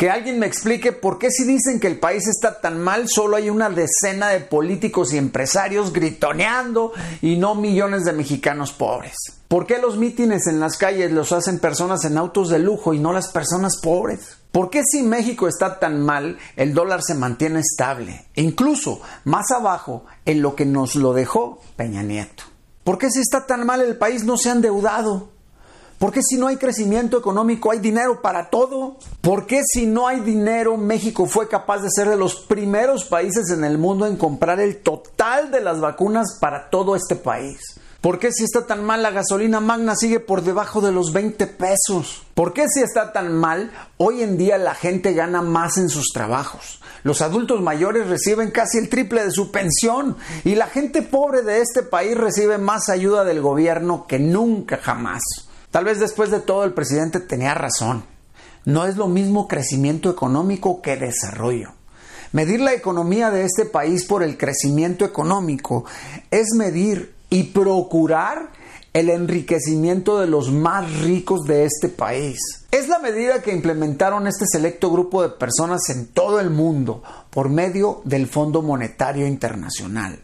Que alguien me explique por qué si dicen que el país está tan mal, solo hay una decena de políticos y empresarios gritoneando y no millones de mexicanos pobres. ¿Por qué los mítines en las calles los hacen personas en autos de lujo y no las personas pobres? ¿Por qué si México está tan mal, el dólar se mantiene estable? incluso más abajo en lo que nos lo dejó Peña Nieto. ¿Por qué si está tan mal el país no se ha endeudado? ¿Por qué si no hay crecimiento económico hay dinero para todo? ¿Por qué si no hay dinero México fue capaz de ser de los primeros países en el mundo en comprar el total de las vacunas para todo este país? ¿Por qué si está tan mal la gasolina magna sigue por debajo de los 20 pesos? ¿Por qué si está tan mal hoy en día la gente gana más en sus trabajos? Los adultos mayores reciben casi el triple de su pensión y la gente pobre de este país recibe más ayuda del gobierno que nunca jamás. Tal vez después de todo el presidente tenía razón. No es lo mismo crecimiento económico que desarrollo. Medir la economía de este país por el crecimiento económico es medir y procurar el enriquecimiento de los más ricos de este país. Es la medida que implementaron este selecto grupo de personas en todo el mundo por medio del Fondo Monetario Internacional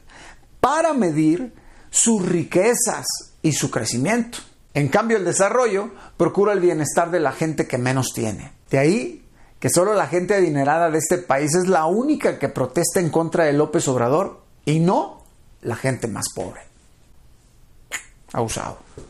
para medir sus riquezas y su crecimiento. En cambio, el desarrollo procura el bienestar de la gente que menos tiene. De ahí que solo la gente adinerada de este país es la única que protesta en contra de López Obrador y no la gente más pobre. Ha usado.